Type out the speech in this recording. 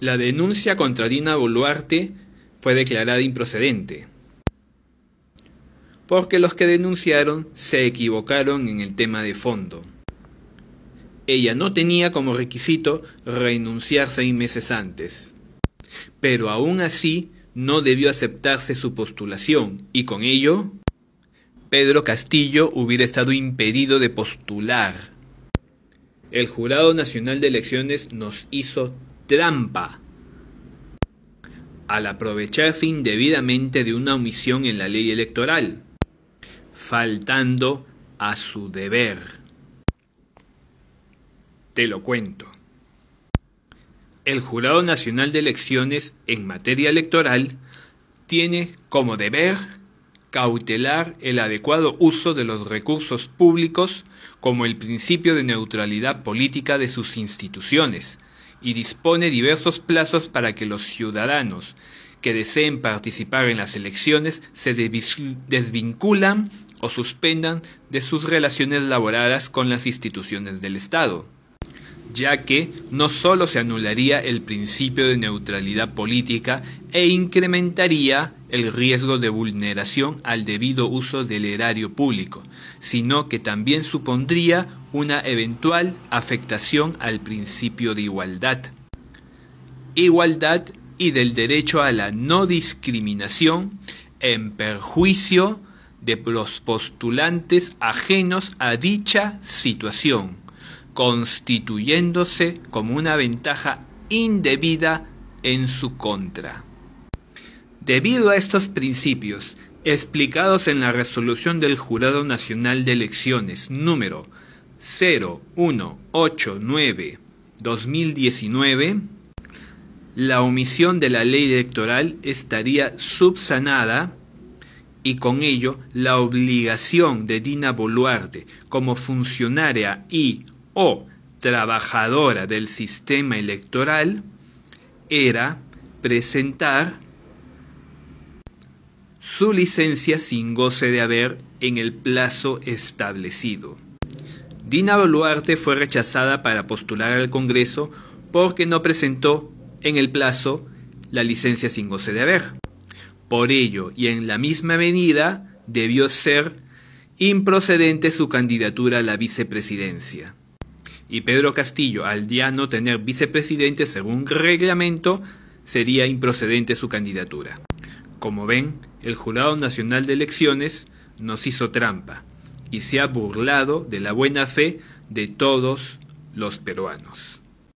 la denuncia contra Dina Boluarte fue declarada improcedente, porque los que denunciaron se equivocaron en el tema de fondo. Ella no tenía como requisito renunciar seis meses antes, pero aún así no debió aceptarse su postulación y con ello Pedro Castillo hubiera estado impedido de postular. El Jurado Nacional de Elecciones nos hizo trampa. Al aprovecharse indebidamente de una omisión en la ley electoral, faltando a su deber. Te lo cuento. El Jurado Nacional de Elecciones en materia electoral tiene como deber cautelar el adecuado uso de los recursos públicos como el principio de neutralidad política de sus instituciones, y dispone diversos plazos para que los ciudadanos que deseen participar en las elecciones se desvinculan o suspendan de sus relaciones laborales con las instituciones del Estado ya que no solo se anularía el principio de neutralidad política e incrementaría el riesgo de vulneración al debido uso del erario público, sino que también supondría una eventual afectación al principio de igualdad. Igualdad y del derecho a la no discriminación en perjuicio de los postulantes ajenos a dicha situación constituyéndose como una ventaja indebida en su contra. Debido a estos principios, explicados en la resolución del Jurado Nacional de Elecciones número 0189-2019, la omisión de la ley electoral estaría subsanada y con ello la obligación de Dina Boluarte como funcionaria y o trabajadora del sistema electoral era presentar su licencia sin goce de haber en el plazo establecido. Dina Boluarte fue rechazada para postular al Congreso porque no presentó en el plazo la licencia sin goce de haber. Por ello, y en la misma medida, debió ser improcedente su candidatura a la vicepresidencia y Pedro Castillo, al ya no tener vicepresidente según reglamento, sería improcedente su candidatura. Como ven, el Jurado Nacional de Elecciones nos hizo trampa y se ha burlado de la buena fe de todos los peruanos.